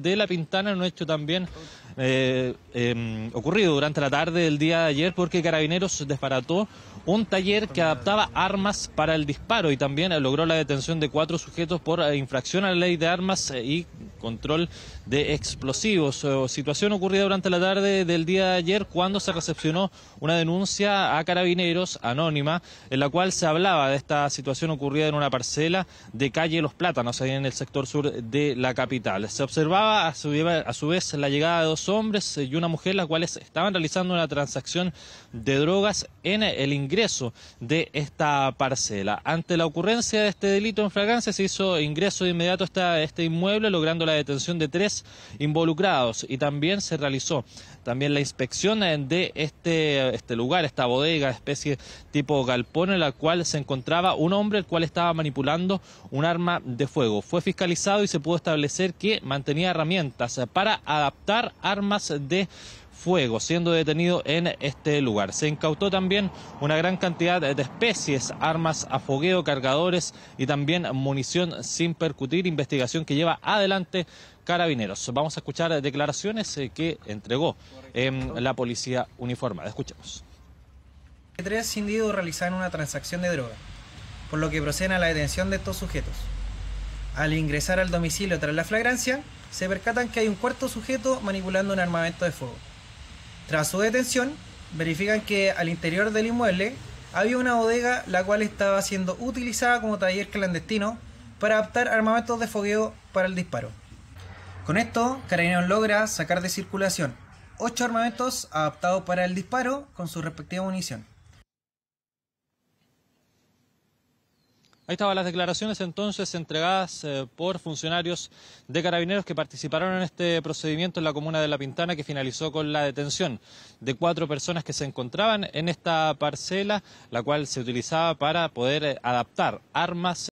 de La Pintana, un hecho también eh, em, ocurrido durante la tarde del día de ayer, porque Carabineros desbarató un taller que adaptaba armas para el disparo y también logró la detención de cuatro sujetos por eh, infracción a la ley de armas eh, y control de explosivos. Eh, situación ocurrida durante la tarde del día de ayer cuando se recepcionó una denuncia a carabineros anónima en la cual se hablaba de esta situación ocurrida en una parcela de calle Los Plátanos, ahí en el sector sur de la capital. Se observaba a su, a su vez la llegada de dos hombres y una mujer, las cuales estaban realizando una transacción de drogas en el ingreso de esta parcela. Ante la ocurrencia de este delito en fragancia se hizo ingreso de inmediato a este inmueble, logrando detención de tres involucrados y también se realizó también la inspección eh, de este, este lugar, esta bodega, especie tipo galpón en la cual se encontraba un hombre el cual estaba manipulando un arma de fuego. Fue fiscalizado y se pudo establecer que mantenía herramientas para adaptar armas de fuego, siendo detenido en este lugar. Se incautó también una gran cantidad de especies, armas a fogueo, cargadores y también munición sin percutir, investigación que lleva adelante carabineros. Vamos a escuchar declaraciones eh, que entregó em, la policía uniformada. Escuchemos. Tres individuos realizaron una transacción de droga, por lo que proceden a la detención de estos sujetos. Al ingresar al domicilio tras la flagrancia, se percatan que hay un cuarto sujeto manipulando un armamento de fuego. Tras su detención, verifican que al interior del inmueble había una bodega la cual estaba siendo utilizada como taller clandestino para adaptar armamentos de fogueo para el disparo. Con esto, Carabineros logra sacar de circulación 8 armamentos adaptados para el disparo con su respectiva munición. Ahí estaban las declaraciones entonces entregadas eh, por funcionarios de carabineros que participaron en este procedimiento en la comuna de La Pintana que finalizó con la detención de cuatro personas que se encontraban en esta parcela, la cual se utilizaba para poder eh, adaptar armas.